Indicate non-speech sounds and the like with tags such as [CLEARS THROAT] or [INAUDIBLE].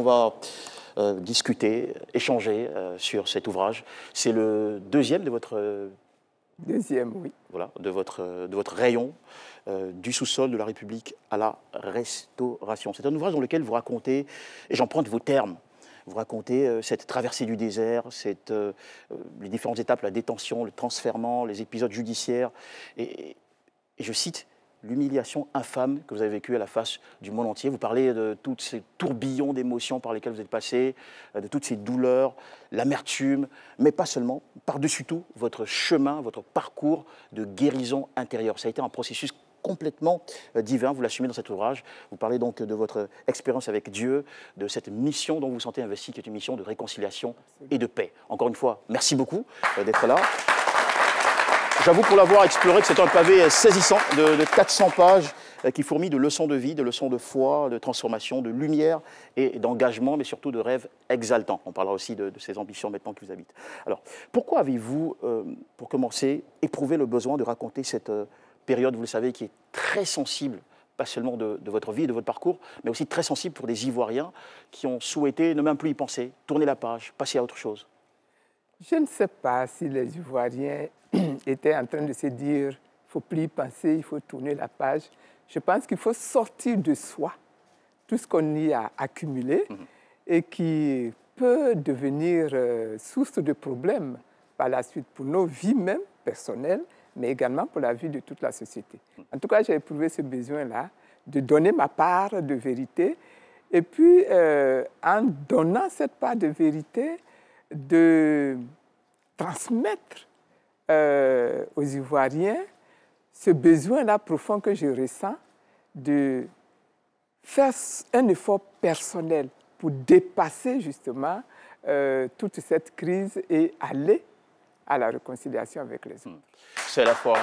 on va euh, discuter, échanger euh, sur cet ouvrage. C'est le deuxième de votre... Euh, deuxième, oui. Voilà, de votre, de votre rayon du sous-sol de la République à la restauration. C'est un ouvrage dans lequel vous racontez, et j'en de vos termes, vous racontez cette traversée du désert, cette, les différentes étapes, la détention, le transferment, les épisodes judiciaires. et je cite, l'humiliation infâme que vous avez vécue à la face du monde entier. Vous parlez de tous ces tourbillons d'émotions par lesquels vous êtes passé, euh, de toutes ces douleurs, l'amertume, mais pas seulement, par-dessus tout, votre chemin, votre parcours de guérison intérieure. Ça a été un processus complètement euh, divin, vous l'assumez dans cet ouvrage. Vous parlez donc de votre expérience avec Dieu, de cette mission dont vous vous sentez investi, qui est une mission de réconciliation et de paix. Encore une fois, merci beaucoup euh, d'être là. J'avoue pour l'avoir exploré que c'est un pavé saisissant de, 400 pages euh, qui fourmille de leçons de vie, de leçons de foi, de transformation, de lumière et d'engagement, mais surtout de rêves exaltants. On parlera aussi de, ces ambitions maintenant qui vous habitent. Alors, pourquoi avez-vous, euh, pour commencer, éprouvé le besoin de raconter cette euh, période, vous le savez, qui est très sensible pas seulement de, votre vie, et de votre parcours, mais aussi très sensible pour des Ivoiriens qui ont souhaité ne même plus y penser, tourner la page, passer à autre chose Je ne sais pas si les Ivoiriens [CLEARS THROAT] était en train de se dire, il ne faut plus y penser, il faut tourner la page. Je pense qu'il faut sortir de soi tout ce qu'on y a accumulé mhm. et qui peut devenir euh, source de problèmes par la suite pour nos vies même personnelles, mais également pour la vie de toute la société. Mhm. En tout cas, j'ai éprouvé ce besoin-là de donner ma part de vérité et puis euh, en donnant cette part de vérité, de transmettre euh, aux Ivoiriens ce besoin-là profond que je ressens de faire un effort personnel pour dépasser justement euh, toute cette crise et aller à la réconciliation avec les autres. C'est la foi.